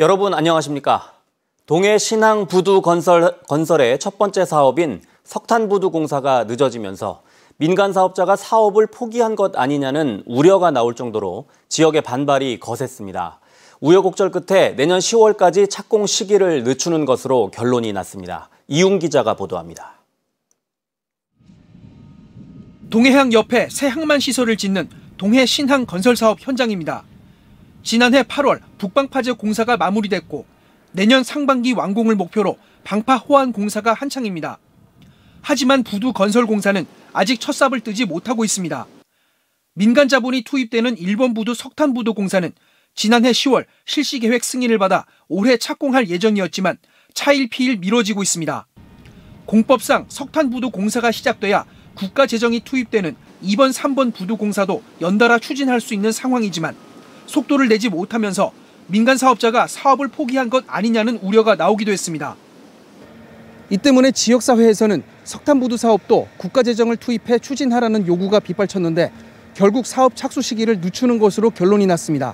여러분 안녕하십니까? 동해 신항 부두 건설, 건설의 첫 번째 사업인 석탄 부두 공사가 늦어지면서 민간 사업자가 사업을 포기한 것 아니냐는 우려가 나올 정도로 지역의 반발이 거셌습니다. 우여곡절 끝에 내년 10월까지 착공 시기를 늦추는 것으로 결론이 났습니다. 이웅 기자가 보도합니다. 동해항 옆에 새 항만 시설을 짓는 동해 신항 건설 사업 현장입니다. 지난해 8월 북방파 제 공사가 마무리됐고 내년 상반기 완공을 목표로 방파 호환 공사가 한창입니다. 하지만 부두 건설 공사는 아직 첫 삽을 뜨지 못하고 있습니다. 민간 자본이 투입되는 일본 부두 석탄 부두 공사는 지난해 10월 실시 계획 승인을 받아 올해 착공할 예정이었지만 차일피일 미뤄지고 있습니다. 공법상 석탄 부두 공사가 시작돼야 국가 재정이 투입되는 2번, 3번 부두 공사도 연달아 추진할 수 있는 상황이지만 속도를 내지 못하면서 민간 사업자가 사업을 포기한 것 아니냐는 우려가 나오기도 했습니다. 이 때문에 지역사회에서는 석탄부두 사업도 국가재정을 투입해 추진하라는 요구가 빗발쳤는데 결국 사업 착수 시기를 늦추는 것으로 결론이 났습니다.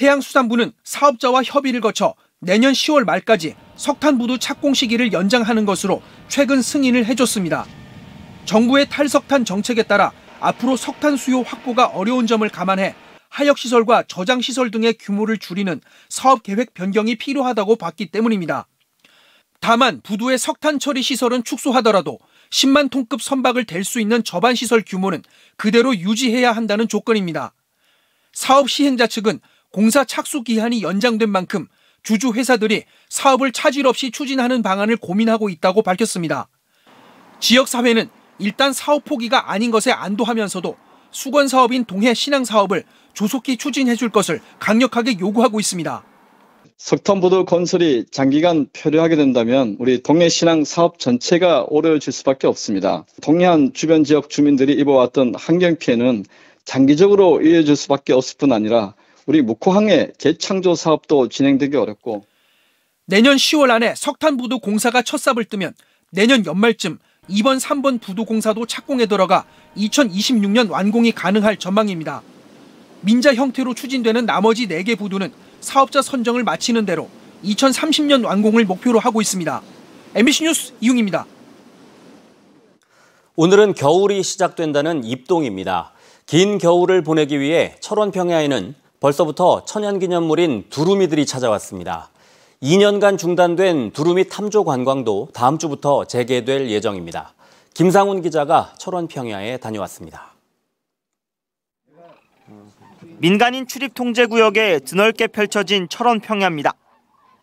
해양수산부는 사업자와 협의를 거쳐 내년 10월 말까지 석탄부두 착공 시기를 연장하는 것으로 최근 승인을 해줬습니다. 정부의 탈석탄 정책에 따라 앞으로 석탄 수요 확보가 어려운 점을 감안해 하역시설과 저장시설 등의 규모를 줄이는 사업계획 변경이 필요하다고 봤기 때문입니다. 다만 부두의 석탄 처리 시설은 축소하더라도 10만 톤급 선박을 댈 수 있는 저반 시설 규모는 그대로 유지해야 한다는 조건입니다. 사업 시행자 측은 공사 착수 기한이 연장된 만큼 주주 회사들이 사업을 차질 없이 추진하는 방안을 고민하고 있다고 밝혔습니다. 지역 사회는 일단 사업 포기가 아닌 것에 안도하면서도 수건 사업인 동해 신항 사업을 조속히 추진해 줄 것을 강력하게 요구하고 있습니다. 석탄보도 건설이 장기간 표류하게 된다면 우리 동해 신항 사업 전체가 오려질 수밖에 없습니다. 동해안 주변 지역 주민들이 입어왔던 환경 피해는 장기적으로 이어질 수밖에 없을 뿐 아니라 우리 무코항의 재창조 사업도 진행되기 어렵고 내년 10월 안에 석탄보도 공사가 첫 삽을 뜨면 내년 연말쯤 2번, 3번 부두공사도 착공에 들어가 2026년 완공이 가능할 전망입니다. 민자 형태로 추진되는 나머지 4개 부두는 사업자 선정을 마치는 대로 2030년 완공을 목표로 하고 있습니다. MBC 뉴스 이웅입니다 오늘은 겨울이 시작된다는 입동입니다. 긴 겨울을 보내기 위해 철원 평야에는 벌써부터 천연기념물인 두루미들이 찾아왔습니다. 2년간 중단된 두루미 탐조 관광도 다음 주부터 재개될 예정입니다. 김상훈 기자가 철원 평야에 다녀왔습니다. 민간인 출입 통제 구역에 드넓게 펼쳐진 철원 평야입니다.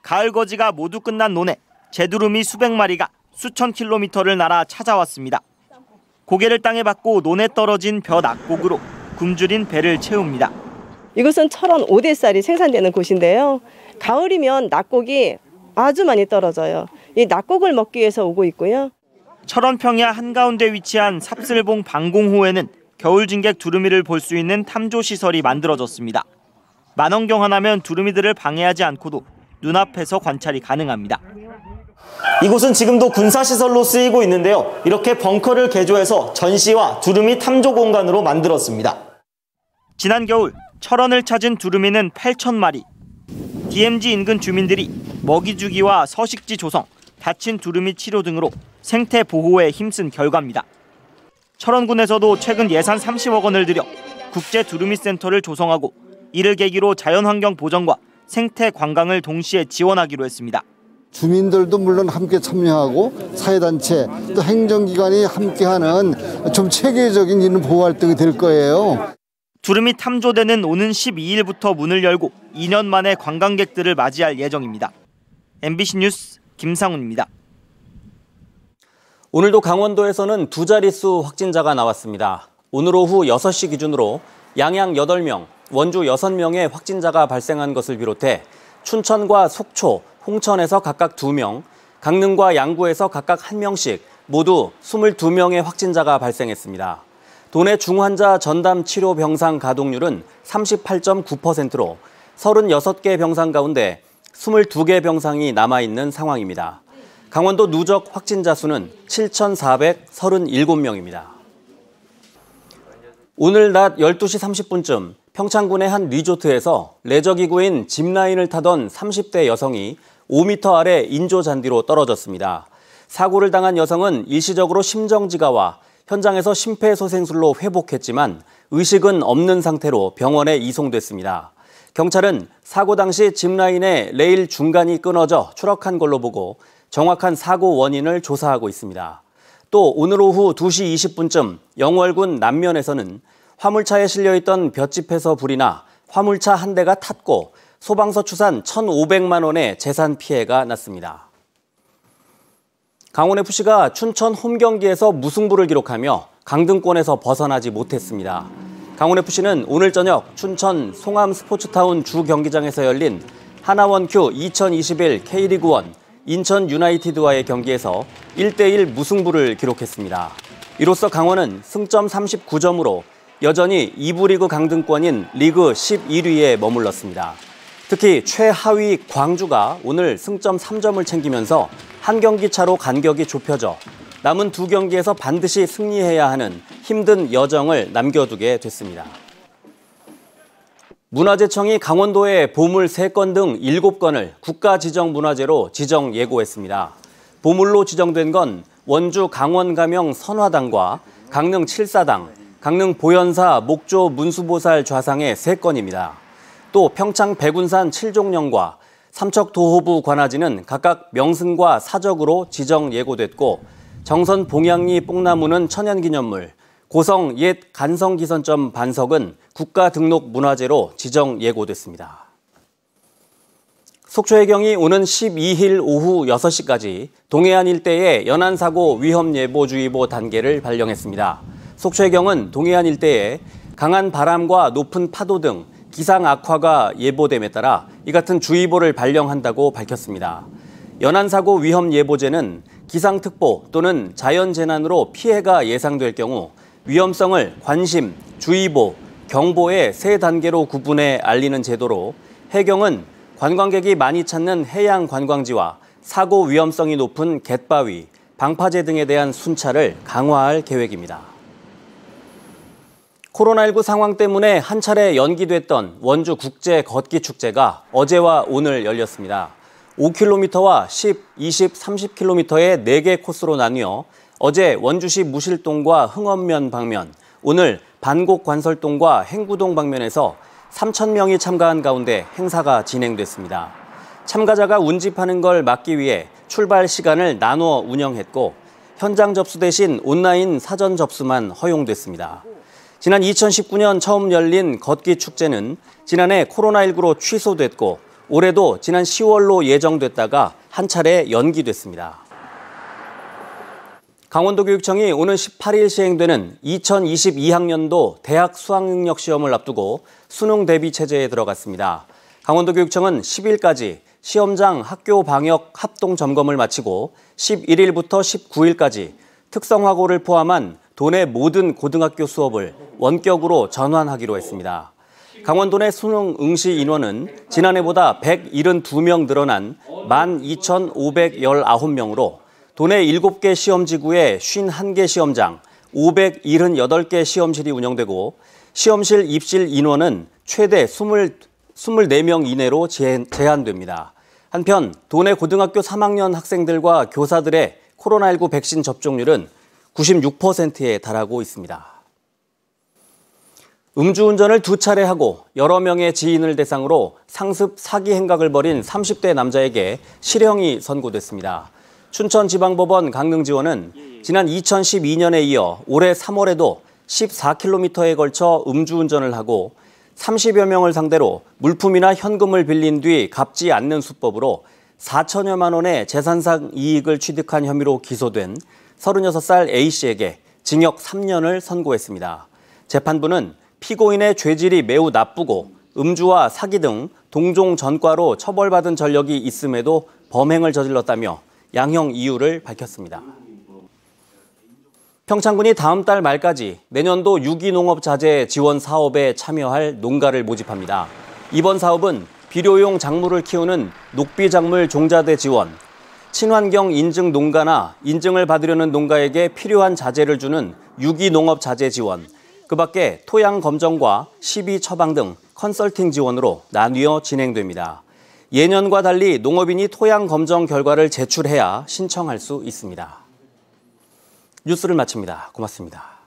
가을 거지가 모두 끝난 논에 제두루미 수백 마리가 수천 킬로미터를 날아 찾아왔습니다. 고개를 땅에 박고 논에 떨어진 벼 낙곡으로 굶주린 배를 채웁니다. 이것은 철원 오대살이 생산되는 곳인데요. 가을이면 낙곡이 아주 많이 떨어져요. 이 낙곡을 먹기 위해서 오고 있고요. 철원평야 한가운데 위치한 삽슬봉 방공호에는 겨울 진객 두루미를 볼 수 있는 탐조 시설이 만들어졌습니다. 만원경 하나면 두루미들을 방해하지 않고도 눈앞에서 관찰이 가능합니다. 이곳은 지금도 군사시설로 쓰이고 있는데요. 이렇게 벙커를 개조해서 전시와 두루미 탐조 공간으로 만들었습니다. 지난 겨울 철원을 찾은 두루미는 8 0마리 DMZ 인근 주민들이 먹이 주기와 서식지 조성, 다친 두루미 치료 등으로 생태 보호에 힘쓴 결과입니다. 철원군에서도 최근 예산 30억 원을 들여 국제 두루미 센터를 조성하고 이를 계기로 자연환경 보전과 생태 관광을 동시에 지원하기로 했습니다. 주민들도 물론 함께 참여하고 사회단체 또 행정기관이 함께하는 좀 체계적인 이런 보호 활동이 될 거예요. 두름이 탐조대는 오는 12일부터 문을 열고 2년 만에 관광객들을 맞이할 예정입니다. MBC 뉴스 김상훈입니다. 오늘도 강원도에서는 두 자릿수 확진자가 나왔습니다. 오늘 오후 6시 기준으로 양양 8명, 원주 6명의 확진자가 발생한 것을 비롯해 춘천과 속초, 홍천에서 각각 2명, 강릉과 양구에서 각각 1명씩 모두 22명의 확진자가 발생했습니다. 도내 중환자 전담 치료 병상 가동률은 38.9%로 36개 병상 가운데 22개 병상이 남아있는 상황입니다. 강원도 누적 확진자 수는 7,437명입니다. 오늘 낮 12시 30분쯤 평창군의 한 리조트에서 레저기구인 짚라인을 타던 30대 여성이 5m 아래 인조 잔디로 떨어졌습니다. 사고를 당한 여성은 일시적으로 심정지가와 현장에서 심폐소생술로 회복했지만 의식은 없는 상태로 병원에 이송됐습니다. 경찰은 사고 당시 집라인의 레일 중간이 끊어져 추락한 걸로 보고 정확한 사고 원인을 조사하고 있습니다. 또 오늘 오후 2시 20분쯤 영월군 남면에서는 화물차에 실려있던 볏짚에서 불이 나 화물차 한 대가 탔고 소방서 추산 1,500만 원의 재산 피해가 났습니다. 강원FC가 춘천 홈 경기에서 무승부를 기록하며 강등권에서 벗어나지 못했습니다. 강원FC는 오늘 저녁 춘천 송암 스포츠타운 주 경기장에서 열린 하나원큐 2021 K리그1 인천 유나이티드와의 경기에서 1대1 무승부를 기록했습니다. 이로써 강원은 승점 39점으로 여전히 2부 리그 강등권인 리그 11위에 머물렀습니다. 특히 최하위 광주가 오늘 승점 3점을 챙기면서 한 경기 차로 간격이 좁혀져 남은 두 경기에서 반드시 승리해야 하는 힘든 여정을 남겨두게 됐습니다. 문화재청이 강원도에 보물 3건 등 7건을 국가 지정 문화재로 지정 예고했습니다. 보물로 지정된 건 원주 강원가명 선화당과 강릉 칠사당, 강릉 보현사 목조 문수보살 좌상의 3건입니다. 또 평창 백운산 칠종령과 삼척 도호부 관아지는 각각 명승과 사적으로 지정 예고됐고 정선 봉양리 뽕나무는 천연기념물, 고성 옛 간성기선점 반석은 국가등록문화재로 지정 예고됐습니다. 속초해경이 오는 12일 오후 6시까지 동해안 일대에 연안사고 위험예보주의보 단계를 발령했습니다. 속초해경은 동해안 일대에 강한 바람과 높은 파도 등 기상 악화가 예보됨에 따라 이 같은 주의보를 발령한다고 밝혔습니다. 연안사고 위험 예보제는 기상특보 또는 자연재난으로 피해가 예상될 경우 위험성을 관심, 주의보, 경보의 세 단계로 구분해 알리는 제도로 해경은 관광객이 많이 찾는 해양 관광지와 사고 위험성이 높은 갯바위, 방파제 등에 대한 순찰을 강화할 계획입니다. 코로나19 상황 때문에 한 차례 연기됐던 원주 국제 걷기 축제가 어제와 오늘 열렸습니다. 5km와 10, 20, 30km의 4개 코스로 나뉘어 어제 원주시 무실동과 흥업면 방면, 오늘 반곡 관설동과 행구동 방면에서 3,000명이 참가한 가운데 행사가 진행됐습니다. 참가자가 운집하는 걸 막기 위해 출발 시간을 나누어 운영했고 현장 접수 대신 온라인 사전 접수만 허용됐습니다. 지난 2019년 처음 열린 걷기 축제는 지난해 코로나19로 취소됐고 올해도 지난 10월로 예정됐다가 한 차례 연기됐습니다. 강원도교육청이 오는 18일 시행되는 2022학년도 대학 수학능력 시험을 앞두고 수능 대비 체제에 들어갔습니다. 강원도교육청은 10일까지 시험장 학교 방역 합동 점검을 마치고 11일부터 19일까지 특성화고를 포함한 도내 모든 고등학교 수업을 원격으로 전환하기로 했습니다. 강원도 내 수능 응시 인원은 지난해보다 172명 늘어난 12,519명으로 도내 7개 시험지구에 51개 시험장, 578개 시험실이 운영되고 시험실 입실 인원은 최대 20, 24명 이내로 제한됩니다. 한편 도내 고등학교 3학년 학생들과 교사들의 코로나19 백신 접종률은 96%에 달하고 있습니다. 음주운전을 두 차례 하고 여러 명의 지인을 대상으로 상습 사기 행각을 벌인 30대 남자에게 실형이 선고됐습니다. 춘천지방법원 강릉지원은 지난 2012년에 이어 올해 3월에도 14km에 걸쳐 음주운전을 하고 30여 명을 상대로 물품이나 현금을 빌린 뒤 갚지 않는 수법으로 4천여만 원의 재산상 이익을 취득한 혐의로 기소된 36살 A씨에게 징역 3년을 선고했습니다. 재판부는 피고인의 죄질이 매우 나쁘고 음주와 사기 등 동종 전과로 처벌받은 전력이 있음에도 범행을 저질렀다며 양형 이유를 밝혔습니다. 평창군이 다음 달 말까지 내년도 유기농업 자재 지원 사업에 참여할 농가를 모집합니다. 이번 사업은 비료용 작물을 키우는 녹비작물 종자대 지원, 친환경 인증 농가나 인증을 받으려는 농가에게 필요한 자재를 주는 유기농업 자재 지원, 그 밖에 토양 검정과 시비 처방 등 컨설팅 지원으로 나뉘어 진행됩니다. 예년과 달리 농업인이 토양 검정 결과를 제출해야 신청할 수 있습니다. 뉴스를 마칩니다. 고맙습니다.